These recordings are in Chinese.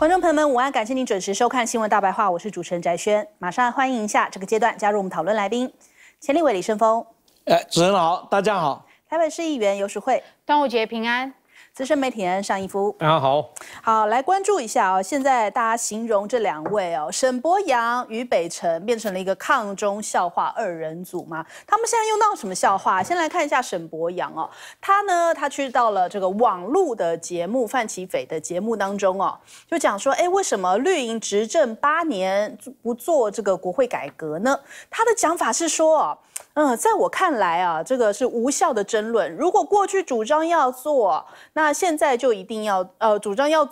观众朋友们，午安！感谢您准时收看《新闻大白话》，我是主持人翟轩。马上欢迎一下这个阶段加入我们讨论来宾：前立委李胜峰。哎，主持人好，大家好。台北市议员游淑慧，端午节平安。资深媒体人尚一夫，大家好，好来关注一下哦。现在大家形容这两位哦，沈博阳、于北辰变成了一个抗中笑话二人组吗？他们现在又闹什么笑话？先来看一下沈博阳哦，他呢，他去到了这个网路的节目《范奇斐》的节目当中哦，就讲说，哎，为什么绿营执政八年不做这个国会改革呢？他的讲法是说，嗯，在我看来啊，这个是无效的争论。如果过去主张要做，那那现在就一定要呃，主张要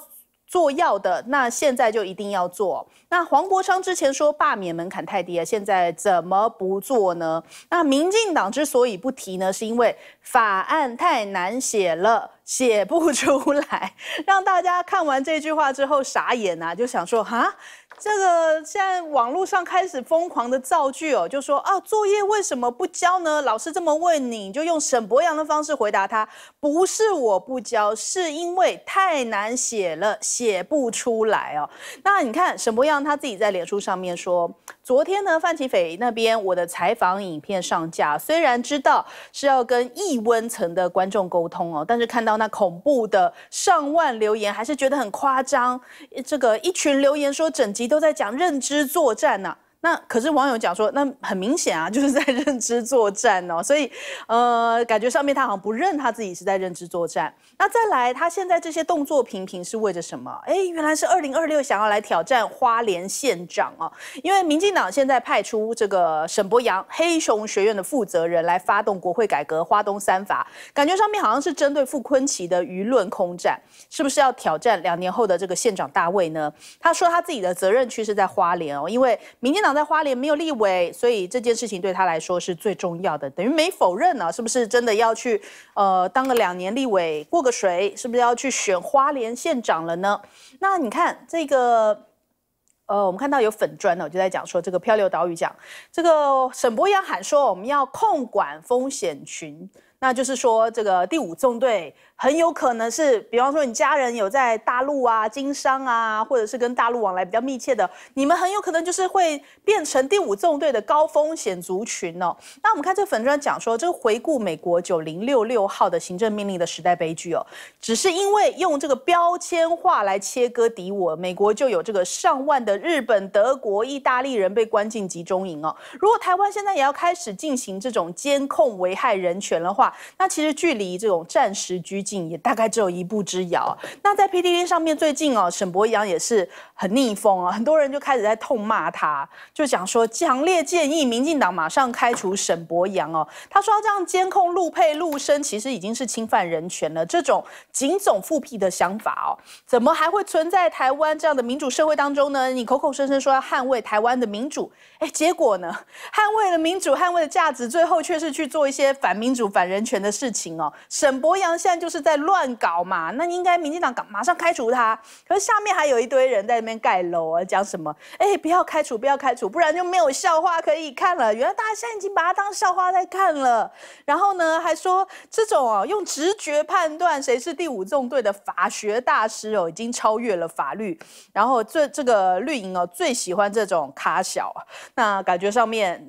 做药的，那现在就一定要做。那黄国昌之前说罢免门槛太低啊，现在怎么不做呢？那民进党之所以不提呢，是因为法案太难写了，写不出来。让大家看完这句话之后傻眼啊，就想说哈。这个现在网络上开始疯狂的造句哦，就说啊，作业为什么不交呢？老师这么问你，你就用沈博洋的方式回答他：不是我不交，是因为太难写了，写不出来哦。那你看沈博洋他自己在脸书上面说。昨天呢，范奇斐那边我的采访影片上架，虽然知道是要跟易温层的观众沟通哦，但是看到那恐怖的上万留言，还是觉得很夸张。这个一群留言说整集都在讲认知作战呢。那可是网友讲说，那很明显啊，就是在 认知作战哦，所以，呃，感觉上面他好像不认他自己是在认知作战。那再来，他现在这些动作频频是为着什么？哎，原来是二零二六想要来挑战花莲县长哦，因为民进党现在派出这个沈博阳，黑熊学院的负责人来发动国会改革、花东三法，感觉上面好像是针对傅昆奇的舆论空战，是不是要挑战两年后的这个县长大位呢？他说他自己的责任区是在花莲哦，因为民进党。在花莲没有立委，所以这件事情对他来说是最重要的，等于没否认呢，是不是真的要去？呃，当了两年立委过个水，是不是要去选花莲县长了呢？那你看这个，呃，我们看到有粉砖呢，我就在讲说这个漂流岛屿奖，这个沈博要喊说我们要控管风险群。那就是说，这个第五纵队很有可能是，比方说你家人有在大陆啊经商啊，或者是跟大陆往来比较密切的，你们很有可能就是会变成第五纵队的高风险族群哦。那我们看这粉砖讲说，这个回顾美国九零六六号的行政命令的时代悲剧哦，只是因为用这个标签化来切割敌我，美国就有这个上万的日本、德国、意大利人被关进集中营哦。如果台湾现在也要开始进行这种监控、危害人权的话，那其实距离这种暂时拘禁也大概只有一步之遥。那在 PTT 上面最近哦，沈博阳也是很逆风啊，很多人就开始在痛骂他，就讲说强烈建议民进党马上开除沈博阳哦。他说这样监控陆配陆生其实已经是侵犯人权了，这种警总复辟的想法哦，怎么还会存在台湾这样的民主社会当中呢？你口口声声说要捍卫台湾的民主，哎，结果呢，捍卫了民主，捍卫了价值，最后却是去做一些反民主、反人。人权的事情哦，沈博阳现在就是在乱搞嘛，那应该民进党马上开除他。可是下面还有一堆人在那边盖楼啊，讲什么？哎，不要开除，不要开除，不然就没有笑话可以看了。原来大家现在已经把他当笑话在看了。然后呢，还说这种哦，用直觉判断谁是第五纵队的法学大师哦，已经超越了法律。然后最这个绿营哦，最喜欢这种卡小，那感觉上面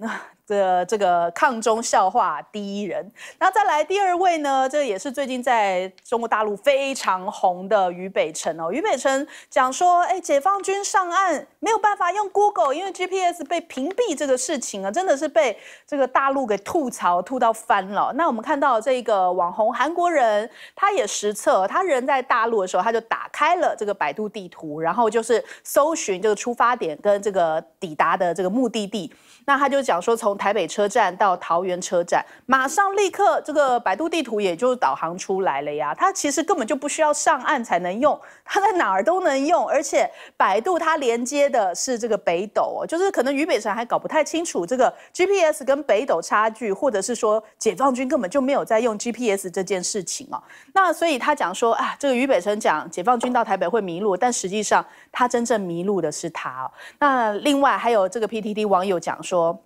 的这个抗中笑话第一人，那再来第二位呢？这也是最近在中国大陆非常红的于北辰哦。于北辰讲说：“哎，解放军上岸没有办法用 Google，因为 GPS 被屏蔽这个事情啊，真的是被这个大陆给吐槽吐到翻了。”那我们看到这个网红韩国人，他也实测，他人在大陆的时候，他就打开了这个百度地图，然后就是搜寻这个出发点跟这个抵达的这个目的地。那他就讲说，从台北车站到桃园车站，马上立刻这个百度地图也就导航出来了呀。他其实根本就不需要上岸才能用，他在哪儿都能用。而且百度它连接的是这个北斗，哦，就是可能于北辰还搞不太清楚这个 GPS 跟北斗差距，或者是说解放军根本就没有在用 GPS 这件事情哦。那所以他讲说啊，这个于北辰讲解放军到台北会迷路，但实际上他真正迷路的是他哦。那另外还有这个 PTT 网友讲说。说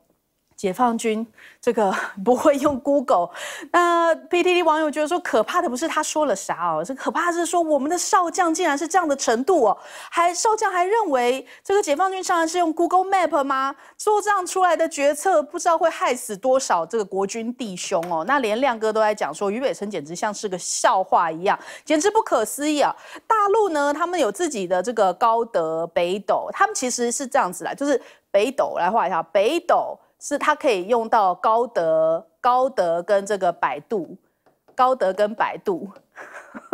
解放军这个不会用 Google，那 PTT 网友觉得说可怕的不是他说了啥哦，这可怕是说我们的少将竟然是这样的程度哦，还少将还认为这个解放军上来是用 Google Map 吗？做这样出来的决策，不知道会害死多少这个国军弟兄哦。那连亮哥都在讲说，于北辰简直像是个笑话一样，简直不可思议啊！大陆呢，他们有自己的这个高德、北斗，他们其实是这样子啦，就是。北斗来画一下，北斗是它可以用到高德、高德跟这个百度、高德跟百度。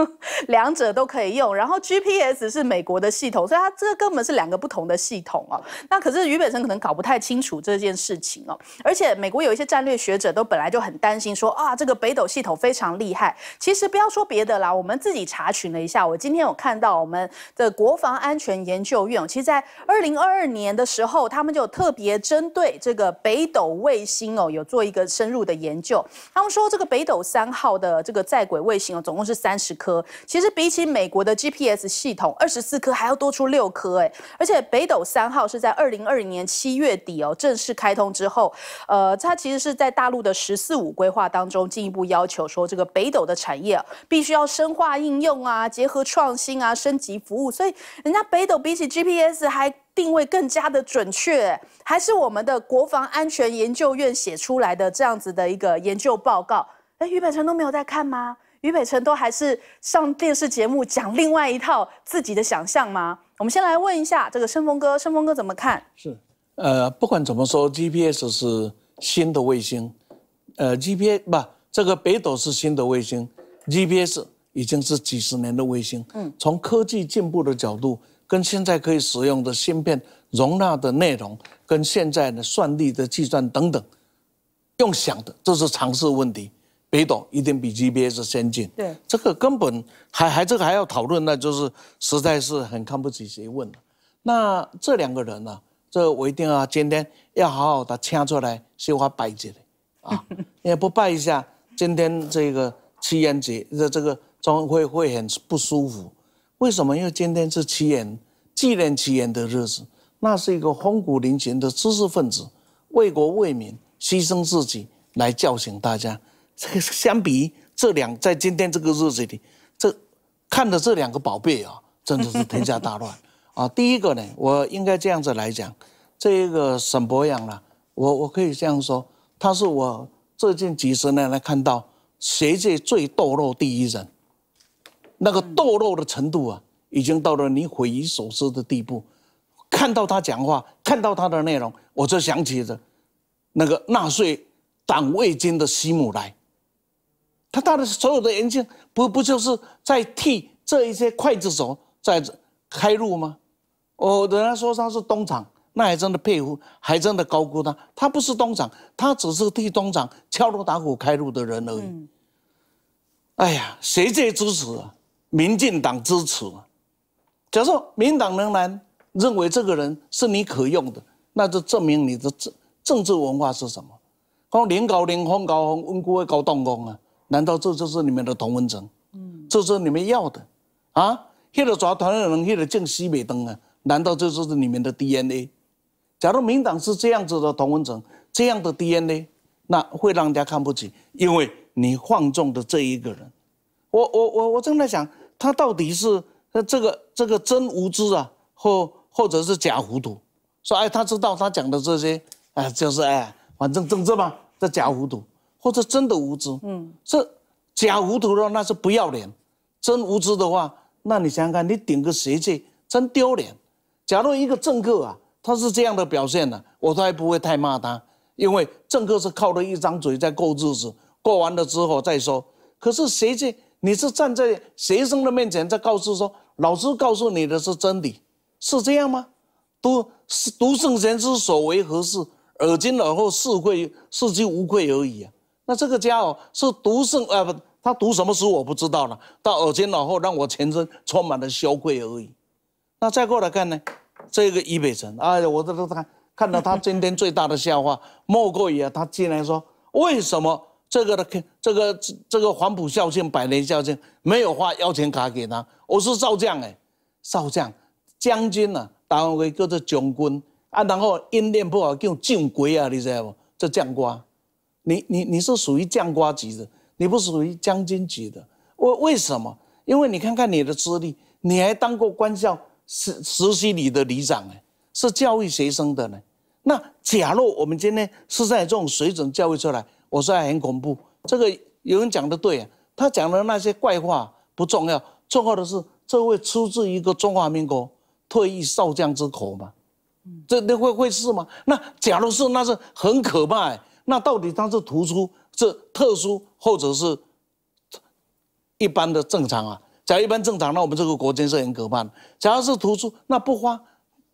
两者都可以用，然后 GPS 是美国的系统，所以它这根本是两个不同的系统哦。那可是俞本辰可能搞不太清楚这件事情哦。而且美国有一些战略学者都本来就很担心，说啊，这个北斗系统非常厉害。其实不要说别的啦，我们自己查询了一下，我今天有看到我们的国防安全研究院，其实，在二零二二年的时候，他们就特别针对这个北斗卫星哦，有做一个深入的研究。他们说，这个北斗三号的这个在轨卫星哦，总共是三十颗。颗，其实比起美国的 GPS 系统，二十四颗还要多出六颗哎，而且北斗三号是在二零二零年七月底哦正式开通之后，呃，它其实是在大陆的“十四五”规划当中进一步要求说，这个北斗的产业必须要深化应用啊，结合创新啊，升级服务，所以人家北斗比起 GPS 还定位更加的准确，还是我们的国防安全研究院写出来的这样子的一个研究报告，哎，俞本成都没有在看吗？俞北辰都还是上电视节目讲另外一套自己的想象吗？我们先来问一下这个申峰哥，申峰哥怎么看？是，呃，不管怎么说，GPS 是新的卫星，呃，GPS 不，这个北斗是新的卫星，GPS 已经是几十年的卫星。嗯，从科技进步的角度，跟现在可以使用的芯片容纳的内容，跟现在的算力的计算等等，用想的这是常识问题。北斗一定比 GPS 先进。对，这个根本还还这个还要讨论那就是实在是很看不起学问了。那这两个人呢，这我一定要今天要好好的掐出来，先花拜一下啊，也 不拜一下，今天这个七元节这这个总会会很不舒服。为什么？因为今天是七元纪念七元的日子，那是一个风骨嶙峋的知识分子，为国为民牺牲自己来叫醒大家。这个相比这两，在今天这个日子里，这看的这两个宝贝啊，真的是天下大乱啊！第一个呢，我应该这样子来讲，这个沈博阳啊，我我可以这样说，他是我最近几十年来看到，学界最堕落第一人，那个堕落的程度啊，已经到了你匪夷所思的地步。看到他讲话，看到他的内容，我就想起了那个纳粹党卫军的希姆莱。他戴的所有的眼镜，不不就是在替这一些刽子手在开路吗？哦，人家说他是东厂，那还真的佩服，还真的高估他。他不是东厂，他只是替东厂敲锣打鼓开路的人而已。哎呀，谁最支持啊？民进党支持。假设民党仍然认为这个人是你可用的，那就证明你的政政治文化是什么？光连搞连风搞风，温故会搞动工啊？难道这就是你们的同温层？嗯，这是你们要的，啊，黑了抓台湾人，黑了进西北灯啊？难道这就是你们的 DNA？假如民党是这样子的同温层，这样的 DNA，那会让人家看不起，因为你放纵的这一个人。我我我我正在想，他到底是这个这个真无知啊，或或者是假糊涂？说哎，他知道他讲的这些，哎，就是哎，反正政治嘛，这假糊涂。或者真的无知，嗯，是假无的话那是不要脸，真无知的话，那你想想看，你顶个谁界真丢脸。假如一个政客啊，他是这样的表现呢，我都还不会太骂他，因为政客是靠着一张嘴在过日子，过完了之后再说。可是谁界，你是站在学生的面前在告诉说，老师告诉你的是真理，是这样吗？读读圣贤之所为何事，耳今耳后是会是其无愧而已啊。那这个家哦是读圣呃不他读什么书我不知道了。到耳尖脑后让我全身充满了羞愧而已。那再过来看呢，这个俞北辰，哎呀，我这都看看到他今天最大的笑话 莫过于啊，他竟然说为什么这个的这个这个黄埔校庆、百年校庆没有发邀请卡给他？我是少将哎，少将将军呢，然后给个这将军啊，然后音念不好叫将鬼啊，你知道不？这将官。你你你是属于将瓜级的，你不属于将军级的。为为什么？因为你看看你的资历，你还当过官校实实习里的里长呢，是教育学生的呢。那假若我们今天是在这种水准教育出来，我说很恐怖。这个有人讲的对，他讲的那些怪话不重要，重要的是这会出自一个中华民国退役少将之口吗？这那会会是吗？那假若是，那是很可怕。那到底他是突出、是特殊，或者是一般的正常啊？假如一般正常，那我们这个国军是很可怕。假如是突出，那不花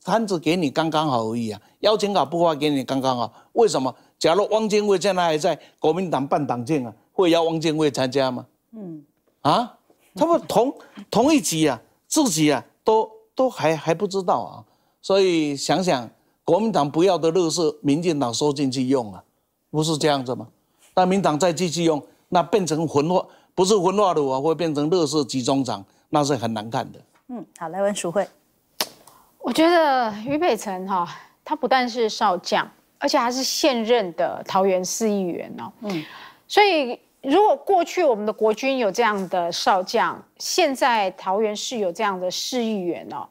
摊子给你刚刚好而已啊。邀请卡不发给你刚刚好，为什么？假如汪精卫现在还在国民党办党建啊，会邀汪精卫参加吗？嗯啊，他们同同一级啊，自己啊都都还还不知道啊。所以想想，国民党不要的乐色，民进党收进去用啊。不是这样子吗？那民党再继续用，那变成混化，不是混化的话，会变成乐色集中场，那是很难看的。嗯，好，来问楚惠。我觉得于北辰哈，他不但是少将，而且还是现任的桃园市议员哦。嗯，所以如果过去我们的国军有这样的少将，现在桃园市有这样的市议员哦。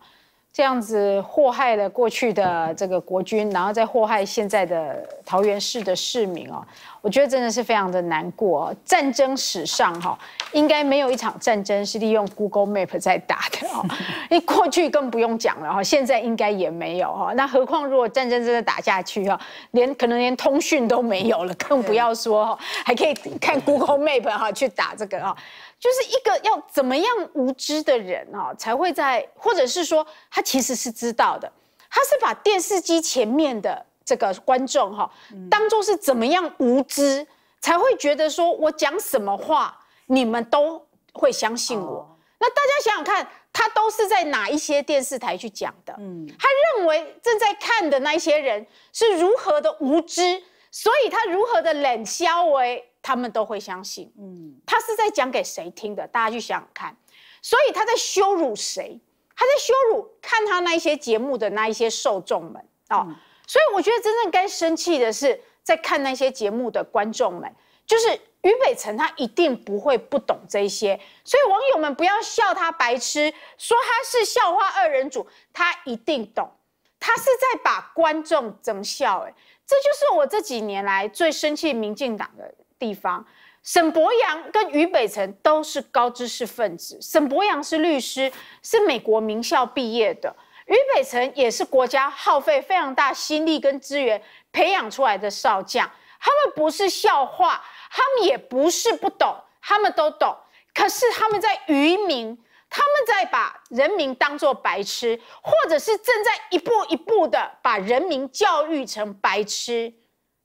这样子祸害了过去的这个国军，然后再祸害现在的桃园市的市民哦，我觉得真的是非常的难过。战争史上哈，应该没有一场战争是利用 Google Map 在打的哦，因 为过去更不用讲了哈，现在应该也没有哈。那何况如果战争真的打下去哈，连可能连通讯都没有了，更不要说哈，还可以看 Google Map 哈去打这个啊。就是一个要怎么样无知的人哦，才会在，或者是说他其实是知道的，他是把电视机前面的这个观众哈，当做是怎么样无知，才会觉得说我讲什么话你们都会相信我。那大家想想看，他都是在哪一些电视台去讲的？嗯，他认为正在看的那一些人是如何的无知，所以他如何的冷消为。他们都会相信，嗯，他是在讲给谁听的？大家去想想看，所以他在羞辱谁？他在羞辱看他那一些节目的那一些受众们哦，所以我觉得真正该生气的是在看那些节目的观众们。就是俞北辰，他一定不会不懂这些，所以网友们不要笑他白痴，说他是笑话二人组，他一定懂。他是在把观众怎么笑？哎，这就是我这几年来最生气民进党的。地方，沈博洋跟于北辰都是高知识分子。沈博洋是律师，是美国名校毕业的；于北辰也是国家耗费非常大心力跟资源培养出来的少将。他们不是笑话，他们也不是不懂，他们都懂。可是他们在愚民，他们在把人民当作白痴，或者是正在一步一步的把人民教育成白痴。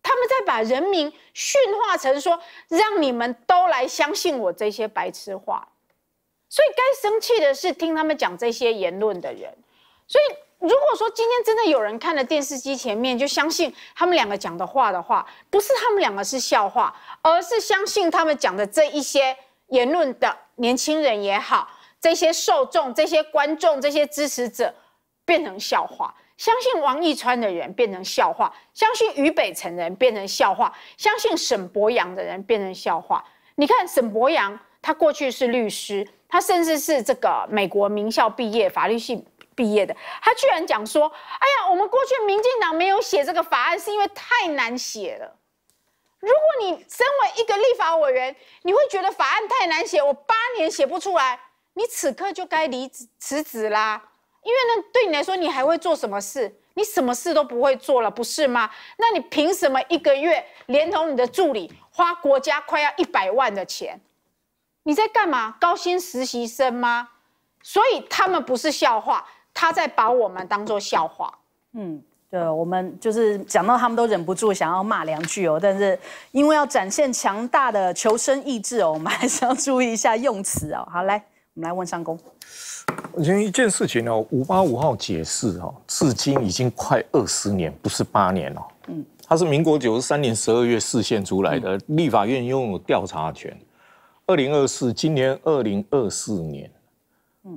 他们在把人民驯化成说，让你们都来相信我这些白痴话。所以该生气的是听他们讲这些言论的人。所以如果说今天真的有人看了电视机前面就相信他们两个讲的话的话，不是他们两个是笑话，而是相信他们讲的这一些言论的年轻人也好，这些受众、这些观众、这些支持者变成笑话。相信王义川的人变成笑话，相信余北的人变成笑话，相信沈柏阳的人变成笑话。你看沈柏阳，他过去是律师，他甚至是这个美国名校毕业、法律系毕业的，他居然讲说：“哎呀，我们过去民进党没有写这个法案，是因为太难写了。”如果你身为一个立法委员，你会觉得法案太难写，我八年写不出来，你此刻就该离职辞职啦。因为呢，对你来说，你还会做什么事？你什么事都不会做了，不是吗？那你凭什么一个月连同你的助理，花国家快要一百万的钱？你在干嘛？高薪实习生吗？所以他们不是笑话，他在把我们当做笑话。嗯，对，我们就是讲到他们都忍不住想要骂两句哦，但是因为要展现强大的求生意志哦，我们还是要注意一下用词哦。好，来，我们来问上公。我觉得一件事情哦，五八五号解释哦，至今已经快二十年，不是八年了。嗯，它是民国九十三年十二月释宪出来的，立法院拥有调查权。二零二四，今年二零二四年，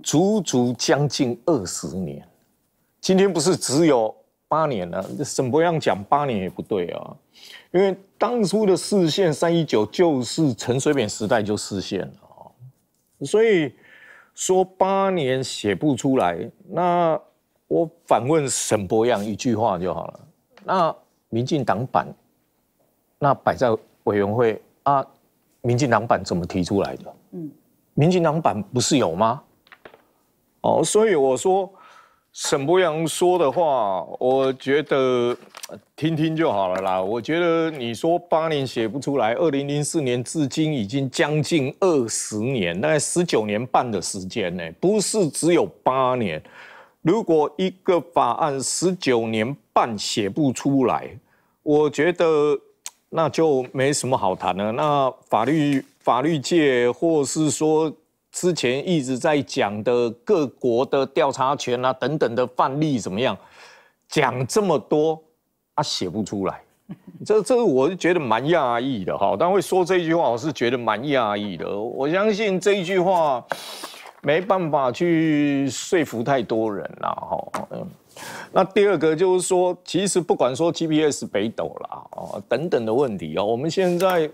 足足将近二十年。今天不是只有八年了，沈博样讲八年也不对啊，因为当初的释宪三一九就是陈水扁时代就释宪了哦，所以。说八年写不出来，那我反问沈博阳一句话就好了。那民进党版，那摆在委员会啊，民进党版怎么提出来的？嗯，民进党版不是有吗？哦，所以我说。沈博阳说的话，我觉得听听就好了啦。我觉得你说八年写不出来，二零零四年至今已经将近二十年，大概十九年半的时间呢，不是只有八年。如果一个法案十九年半写不出来，我觉得那就没什么好谈了。那法律法律界或是说。之前一直在讲的各国的调查权啊等等的范例怎么样？讲这么多，他写不出来，这这我是觉得蛮讶异的哈。但会说这句话，我是觉得蛮讶异的。我相信这一句话没办法去说服太多人了哈。那第二个就是说，其实不管说 GPS、北斗啦哦等等的问题啊，我们现在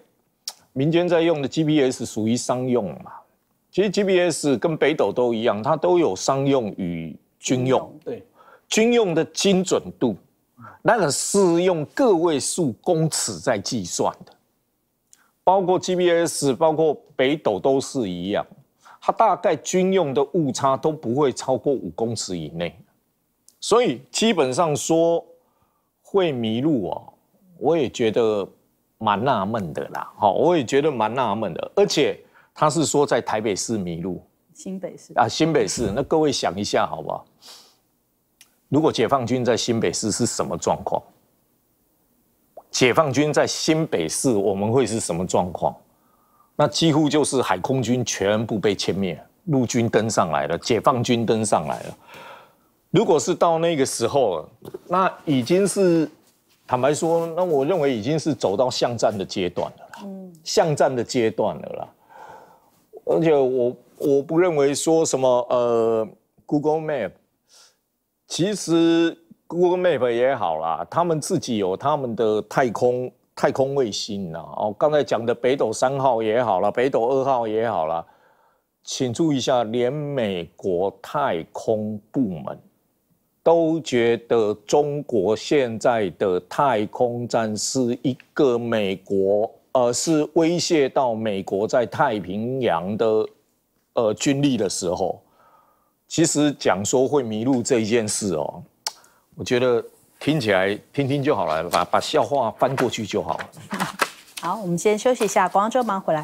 民间在用的 GPS 属于商用嘛。其实 GPS 跟北斗都一样，它都有商用与军用。对，军用的精准度，那个是用个位数公尺在计算的，包括 GPS，包括北斗都是一样，它大概军用的误差都不会超过五公尺以内。所以基本上说会迷路啊，我也觉得蛮纳闷的啦。好，我也觉得蛮纳闷的，而且。他是说在台北市迷路，新北市啊，新北市。那各位想一下好不好？如果解放军在新北市是什么状况？解放军在新北市，我们会是什么状况？那几乎就是海空军全部被歼灭，陆军登上来了，解放军登上来了。如果是到那个时候那已经是坦白说，那我认为已经是走到巷战的阶段了，嗯，巷战的阶段了啦。而且我我不认为说什么呃，Google Map，其实 Google Map 也好啦，他们自己有他们的太空太空卫星呐。哦，刚才讲的北斗三号也好了，北斗二号也好了。请注意一下，连美国太空部门都觉得中国现在的太空站是一个美国。呃，是威胁到美国在太平洋的呃军力的时候，其实讲说会迷路这一件事哦，我觉得听起来听听就好了，把把笑话翻过去就好。好，我们先休息一下，广州忙回来。